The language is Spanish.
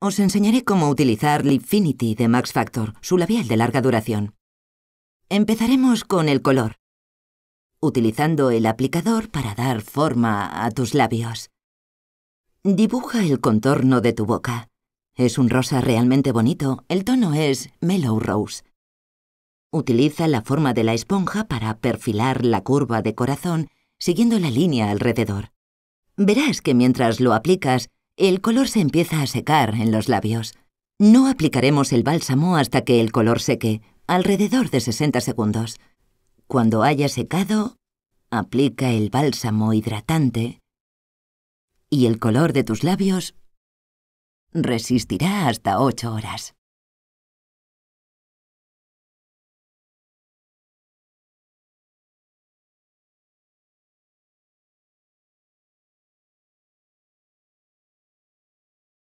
Os enseñaré cómo utilizar Lipfinity de Max Factor, su labial de larga duración. Empezaremos con el color, utilizando el aplicador para dar forma a tus labios. Dibuja el contorno de tu boca. Es un rosa realmente bonito, el tono es Mellow Rose. Utiliza la forma de la esponja para perfilar la curva de corazón siguiendo la línea alrededor. Verás que mientras lo aplicas, el color se empieza a secar en los labios. No aplicaremos el bálsamo hasta que el color seque, alrededor de 60 segundos. Cuando haya secado, aplica el bálsamo hidratante y el color de tus labios resistirá hasta 8 horas.